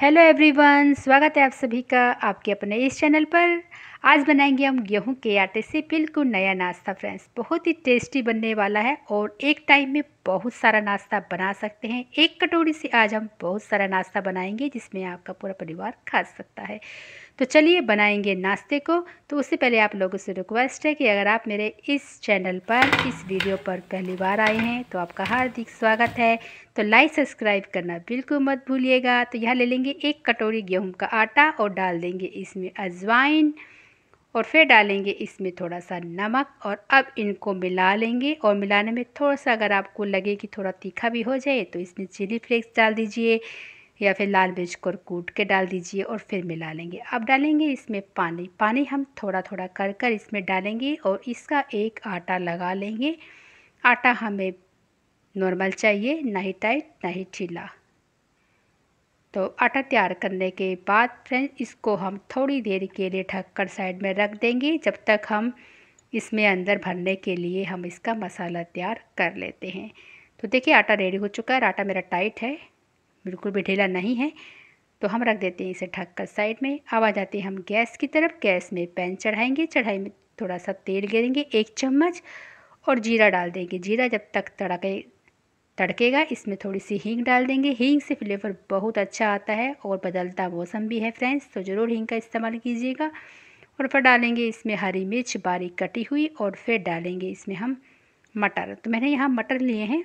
hello everyone स्वागत है आप सभी का आपके अपने इस चैनल पर आज बनाएंगे हम गेहूं के आटे से बिल्कुल नया नाश्ता फ्रेंड्स बहुत ही टेस्टी बनने वाला है और एक टाइम में बहुत सारा नाश्ता बना सकते हैं एक कटोरी से आज हम बहुत सारा नाश्ता बनाएंगे जिसमें आपका पूरा परिवार खा सकता है तो चलिए बनाएंगे नाश्ते को तो उससे पहले आप लोगों से रिक्वेस्ट है कि अगर आप मेरे इस चैनल पर इस वीडियो पर पहली बार आए हैं तो आपका हार्दिक स्वागत है तो लाइक सब्सक्राइब करना बिल्कुल मत भूलिएगा तो यहाँ ले लेंगे एक कटोरी गेहूँ का आटा और डाल देंगे इसमें अजवाइन और फिर डालेंगे इसमें थोड़ा सा नमक और अब इनको मिला लेंगे और मिलाने में थोड़ा सा अगर आपको लगे कि थोड़ा तीखा भी हो जाए तो इसमें चिली फ्लेक्स डाल दीजिए या फिर लाल मिर्च को कूट के डाल दीजिए और फिर मिला लेंगे अब डालेंगे इसमें पानी पानी हम थोड़ा थोड़ा कर कर इसमें डालेंगे और इसका एक आटा लगा लेंगे आटा हमें नॉर्मल चाहिए ना ही टाइट ना ही ढीला तो आटा तैयार करने के बाद फ्रेंड इसको हम थोड़ी देर के लिए ढक कर साइड में रख देंगे जब तक हम इसमें अंदर भरने के लिए हम इसका मसाला तैयार कर लेते हैं तो देखिए आटा रेडी हो चुका है आटा मेरा टाइट है बिल्कुल भी ढीला नहीं है तो हम रख देते हैं इसे ढक कर साइड में अब आ जाते हैं हम गैस की तरफ गैस में पैन चढ़ाएंगे चढ़ाई में थोड़ा सा तेल गिरेंगे एक चम्मच और जीरा डाल देंगे जीरा जब तक तड़के तड़केगा इसमें थोड़ी सी हींग डाल देंगे हींग से फ्लेवर बहुत अच्छा आता है और बदलता मौसम भी है फ्रेंड्स तो ज़रूर हींग का इस्तेमाल कीजिएगा और फिर डालेंगे इसमें हरी मिर्च बारीक कटी हुई और फिर डालेंगे इसमें हम मटर तो मैंने यहाँ मटर लिए हैं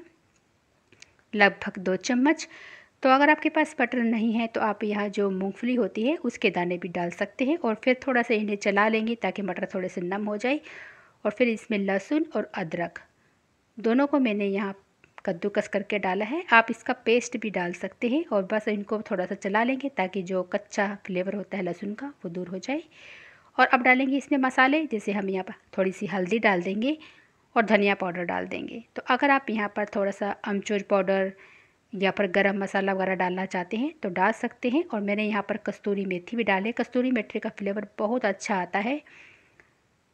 लगभग दो चम्मच तो अगर आपके पास मटर नहीं है तो आप यहाँ जो मूँगफली होती है उसके दाने भी डाल सकते हैं और फिर थोड़ा सा इन्हें चला लेंगे ताकि मटर थोड़े से नम हो जाए और फिर इसमें लहसुन और अदरक दोनों को मैंने यहाँ कद्दूकस करके डाला है आप इसका पेस्ट भी डाल सकते हैं और बस इनको थोड़ा सा चला लेंगे ताकि जो कच्चा फ्लेवर होता है लहसुन का वो दूर हो जाए और अब डालेंगे इसमें मसाले जैसे हम यहाँ पर थोड़ी सी हल्दी डाल देंगे और धनिया पाउडर डाल देंगे तो अगर आप यहाँ पर थोड़ा सा अमचूर पाउडर या पर गरम मसाला वगैरह डालना चाहते हैं तो डाल सकते हैं और मैंने यहाँ पर कस्तूरी मेथी भी डाले कस्तूरी मेथी का फ्लेवर बहुत अच्छा आता है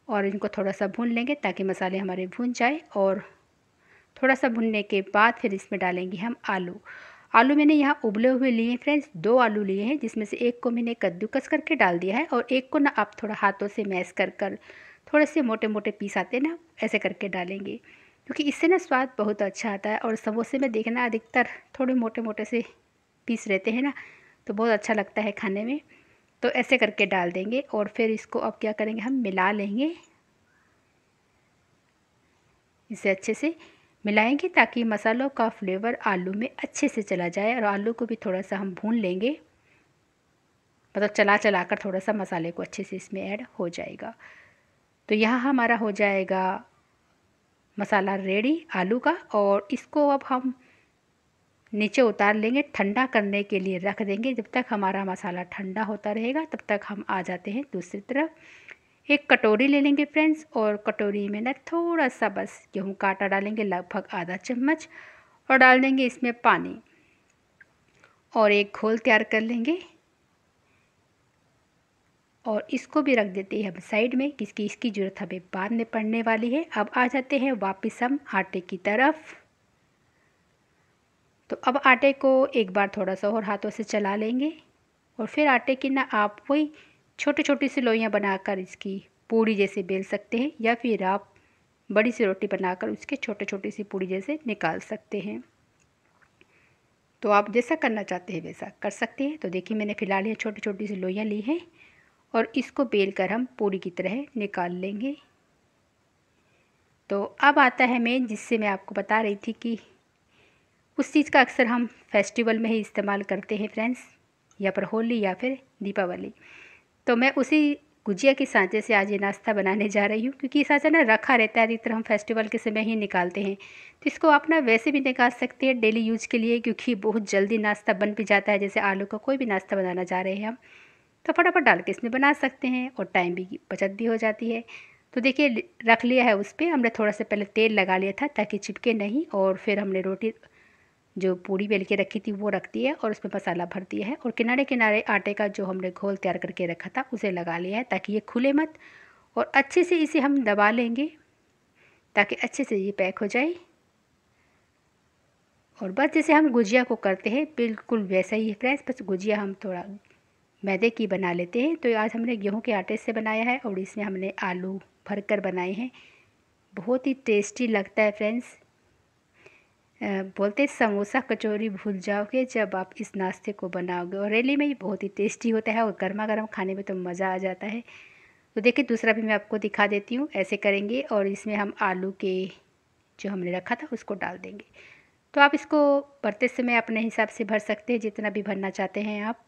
और इनको थोड़ा सा भून लेंगे ताकि मसाले हमारे भून जाए और थोड़ा सा भुनने के बाद फिर इसमें डालेंगे हम आलू आलू मैंने यहाँ उबले हुए लिए हैं फ्रेंड्स दो आलू लिए हैं जिसमें से एक को मैंने कद्दूकस करके डाल दिया है और एक को ना आप थोड़ा हाथों से मैश कर कर थोड़े से मोटे मोटे पीस आते हैं ना ऐसे करके डालेंगे क्योंकि इससे ना स्वाद बहुत अच्छा आता है और समोसे में देखना अधिकतर थोड़े मोटे मोटे से पीस रहते हैं ना तो बहुत अच्छा लगता है खाने में तो ऐसे करके डाल देंगे और फिर इसको अब क्या करेंगे हम मिला लेंगे इसे अच्छे से मिलाएंगे ताकि मसालों का फ्लेवर आलू में अच्छे से चला जाए और आलू को भी थोड़ा सा हम भून लेंगे मतलब चला चला कर थोड़ा सा मसाले को अच्छे से इसमें ऐड हो जाएगा तो यहाँ हमारा हो जाएगा मसाला रेडी आलू का और इसको अब हम नीचे उतार लेंगे ठंडा करने के लिए रख देंगे जब तक हमारा मसाला ठंडा होता रहेगा तब तक हम आ जाते हैं दूसरी तरफ एक कटोरी ले लेंगे फ्रेंड्स और कटोरी में ना थोड़ा सा बस गेहूँ का आटा डालेंगे लगभग आधा चम्मच और डाल देंगे इसमें पानी और एक घोल तैयार कर लेंगे और इसको भी रख देते हैं हम साइड में किसकी इसकी ज़रूरत हमें बाद में पड़ने वाली है अब आ जाते हैं वापस हम आटे की तरफ तो अब आटे को एक बार थोड़ा सा और हाथों से चला लेंगे और फिर आटे की ना आप वही छोटी छोटी सी लोइयाँ बनाकर इसकी पूड़ी जैसे बेल सकते हैं या फिर आप बड़ी सी रोटी बनाकर उसके छोटे छोटे सी पूड़ी जैसे निकाल सकते हैं तो आप जैसा करना चाहते हैं वैसा कर सकते हैं तो देखिए मैंने फ़िलहाल ये छोटी छोटी सी लोइयाँ ली हैं और इसको बेल कर हम पूरी की तरह निकाल लेंगे तो अब आता है मेन जिससे मैं आपको बता रही थी कि उस चीज़ का अक्सर हम फेस्टिवल में ही इस्तेमाल करते हैं फ्रेंड्स या पर होली या फिर दीपावली तो मैं उसी गुजिया के सांचे से आज ये नाश्ता बनाने जा रही हूँ क्योंकि ये सांचा ना रखा रहता है अधिकतर हम फेस्टिवल के समय ही निकालते हैं तो इसको आप ना वैसे भी निकाल सकते हैं डेली यूज़ के लिए क्योंकि बहुत जल्दी नाश्ता बन भी जाता है जैसे आलू का कोई भी नाश्ता बनाना जा रहे हैं हम तो फटाफट डाल के इसमें बना सकते हैं और टाइम भी बचत भी हो जाती है तो देखिए रख लिया है उस पर हमने थोड़ा सा पहले तेल लगा लिया था ताकि चिपके नहीं और फिर हमने रोटी जो पूड़ी बेल के रखी थी वो रखती है और उसमें मसाला भर दिया है और किनारे किनारे आटे का जो हमने घोल तैयार करके रखा था उसे लगा लिया है ताकि ये खुले मत और अच्छे से इसे हम दबा लेंगे ताकि अच्छे से ये पैक हो जाए और बस जैसे हम गुजिया को करते हैं बिल्कुल वैसा ही है फ्रेंड्स बस गुजिया हम थोड़ा मैदे की बना लेते हैं तो आज हमने गेहूं के आटे से बनाया है और इसमें हमने आलू भर कर बनाए हैं बहुत ही टेस्टी लगता है फ्रेंड्स बोलते समोसा कचौरी भूल जाओगे जब आप इस नाश्ते को बनाओगे और रैली में ये बहुत ही टेस्टी होता है और गर्मा गर्म खाने में तो मज़ा आ जाता है तो देखिए दूसरा भी मैं आपको दिखा देती हूँ ऐसे करेंगे और इसमें हम आलू के जो हमने रखा था उसको डाल देंगे तो आप इसको भरते समय अपने हिसाब से भर सकते हैं जितना भी भरना चाहते हैं आप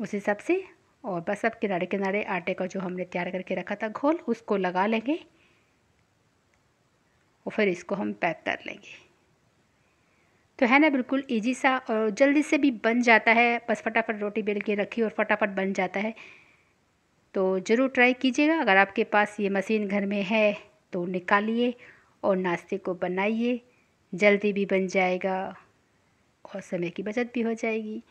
उस हिसाब से और बस अब किनारे किनारे आटे का जो हमने तैयार करके रखा था घोल उसको लगा लेंगे और फिर इसको हम पैक कर लेंगे तो है ना बिल्कुल ईजी सा और जल्दी से भी बन जाता है बस फटाफट रोटी बेल के रखी और फटाफट बन जाता है तो ज़रूर ट्राई कीजिएगा अगर आपके पास ये मशीन घर में है तो निकालिए और नाश्ते को बनाइए जल्दी भी बन जाएगा और समय की बचत भी हो जाएगी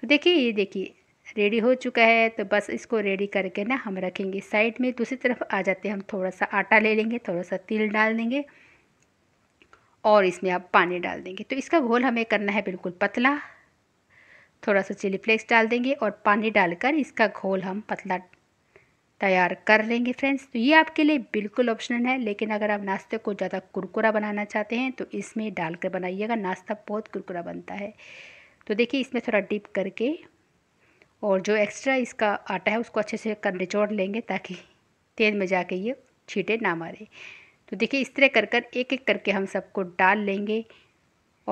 तो देखिए ये देखिए रेडी हो चुका है तो बस इसको रेडी करके ना हम रखेंगे साइड में दूसरी तरफ आ जाते हैं हम थोड़ा सा आटा ले लेंगे थोड़ा सा तिल डाल देंगे और इसमें आप पानी डाल देंगे तो इसका घोल हमें करना है बिल्कुल पतला थोड़ा सा चिली फ्लेक्स डाल देंगे और पानी डालकर इसका घोल हम पतला तैयार कर लेंगे फ्रेंड्स तो ये आपके लिए बिल्कुल ऑप्शनल है लेकिन अगर आप नाश्ते को ज़्यादा कुरकुरा बनाना चाहते हैं तो इसमें डालकर बनाइएगा नाश्ता बहुत कुरकुरा बनता है तो देखिए इसमें थोड़ा डिप करके और जो एक्स्ट्रा इसका आटा है उसको अच्छे से कर निचोड़ लेंगे ताकि तेल में जाके ये छीटे ना मारे तो देखिए इस तरह कर कर एक एक करके हम सबको डाल लेंगे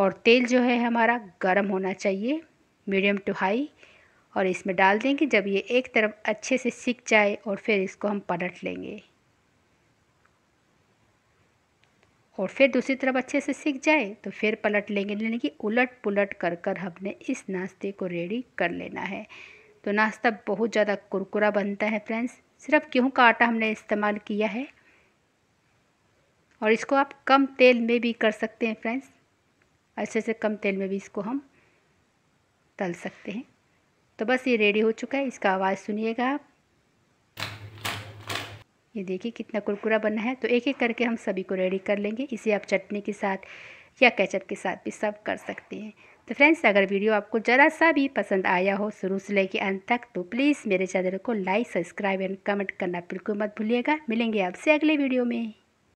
और तेल जो है हमारा गर्म होना चाहिए मीडियम टू हाई और इसमें डाल देंगे जब ये एक तरफ अच्छे से सीख जाए और फिर इसको हम पलट लेंगे और फिर दूसरी तरफ अच्छे से सीख जाए तो फिर पलट लेंगे यानी कि उलट पुलट कर कर हमने इस नाश्ते को रेडी कर लेना है तो नाश्ता बहुत ज़्यादा कुरकुरा बनता है फ्रेंड्स सिर्फ गेहूँ का आटा हमने इस्तेमाल किया है और इसको आप कम तेल में भी कर सकते हैं फ्रेंड्स अच्छे से कम तेल में भी इसको हम तल सकते हैं तो बस ये रेडी हो चुका है इसका आवाज़ सुनिएगा आप ये देखिए कितना कुरकुरा बना है तो एक एक करके हम सभी को रेडी कर लेंगे इसे आप चटनी के साथ या कैचअप के साथ भी सर्व कर सकते हैं तो फ्रेंड्स अगर वीडियो आपको ज़रा सा भी पसंद आया हो शुरू से लेके अंत तक तो प्लीज़ मेरे चैनल को लाइक सब्सक्राइब एंड कमेंट करना बिल्कुल मत भूलिएगा मिलेंगे आपसे अगले वीडियो में